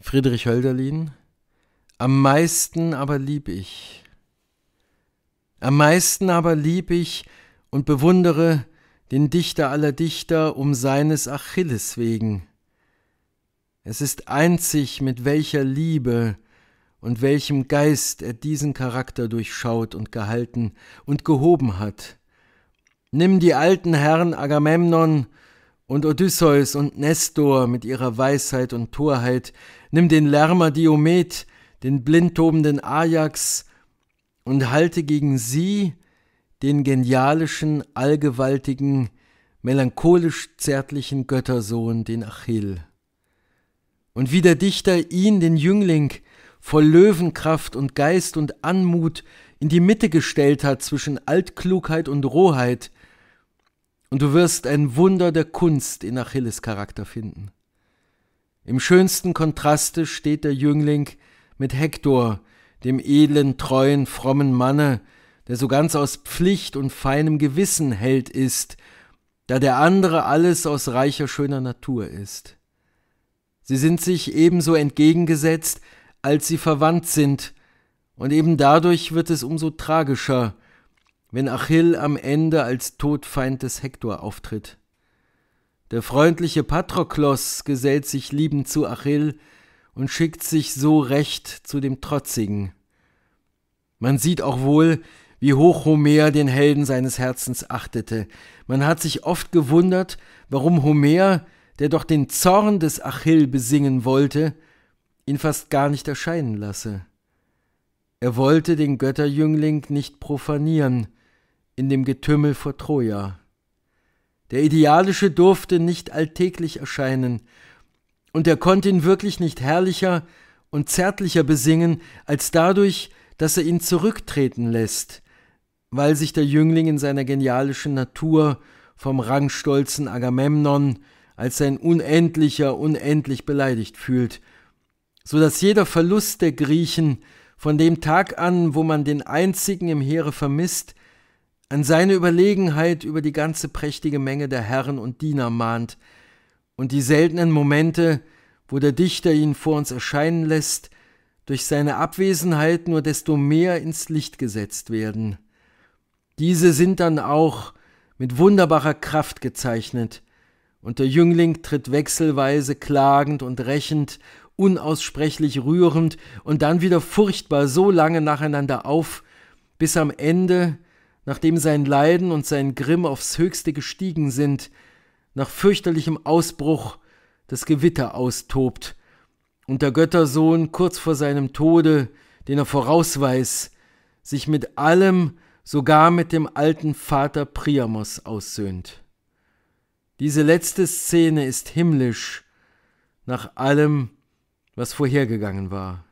Friedrich Hölderlin. Am meisten aber lieb ich. Am meisten aber lieb ich und bewundere den Dichter aller Dichter um seines Achilles wegen. Es ist einzig, mit welcher Liebe und welchem Geist er diesen Charakter durchschaut und gehalten und gehoben hat. Nimm die alten Herren Agamemnon und Odysseus und Nestor mit ihrer Weisheit und Torheit, nimm den Lärmer Diomed, den blindtobenden Ajax, und halte gegen sie den genialischen, allgewaltigen, melancholisch zärtlichen Göttersohn, den Achill. Und wie der Dichter ihn, den Jüngling, voll Löwenkraft und Geist und Anmut in die Mitte gestellt hat zwischen Altklugheit und Rohheit, und du wirst ein Wunder der Kunst in Achilles Charakter finden. Im schönsten Kontraste steht der Jüngling mit Hektor, dem edlen, treuen, frommen Manne, der so ganz aus Pflicht und feinem Gewissen Held ist, da der andere alles aus reicher, schöner Natur ist. Sie sind sich ebenso entgegengesetzt, als sie verwandt sind, und eben dadurch wird es umso tragischer, wenn Achill am Ende als Todfeind des Hektor auftritt. Der freundliche Patroklos gesellt sich liebend zu Achill und schickt sich so recht zu dem Trotzigen. Man sieht auch wohl, wie hoch Homer den Helden seines Herzens achtete. Man hat sich oft gewundert, warum Homer, der doch den Zorn des Achill besingen wollte, ihn fast gar nicht erscheinen lasse. Er wollte den Götterjüngling nicht profanieren in dem Getümmel vor Troja. Der Idealische durfte nicht alltäglich erscheinen, und er konnte ihn wirklich nicht herrlicher und zärtlicher besingen, als dadurch, dass er ihn zurücktreten lässt, weil sich der Jüngling in seiner genialischen Natur vom rangstolzen Agamemnon als sein Unendlicher unendlich beleidigt fühlt, so dass jeder Verlust der Griechen von dem Tag an, wo man den einzigen im Heere vermisst, an seine Überlegenheit über die ganze prächtige Menge der Herren und Diener mahnt, und die seltenen Momente, wo der Dichter ihn vor uns erscheinen lässt, durch seine Abwesenheit nur desto mehr ins Licht gesetzt werden. Diese sind dann auch mit wunderbarer Kraft gezeichnet, und der Jüngling tritt wechselweise klagend und rächend unaussprechlich rührend und dann wieder furchtbar so lange nacheinander auf, bis am Ende, nachdem sein Leiden und sein Grimm aufs höchste gestiegen sind, nach fürchterlichem Ausbruch das Gewitter austobt und der Göttersohn kurz vor seinem Tode, den er vorausweis, sich mit allem, sogar mit dem alten Vater Priamos aussöhnt. Diese letzte Szene ist himmlisch, nach allem, was vorhergegangen war.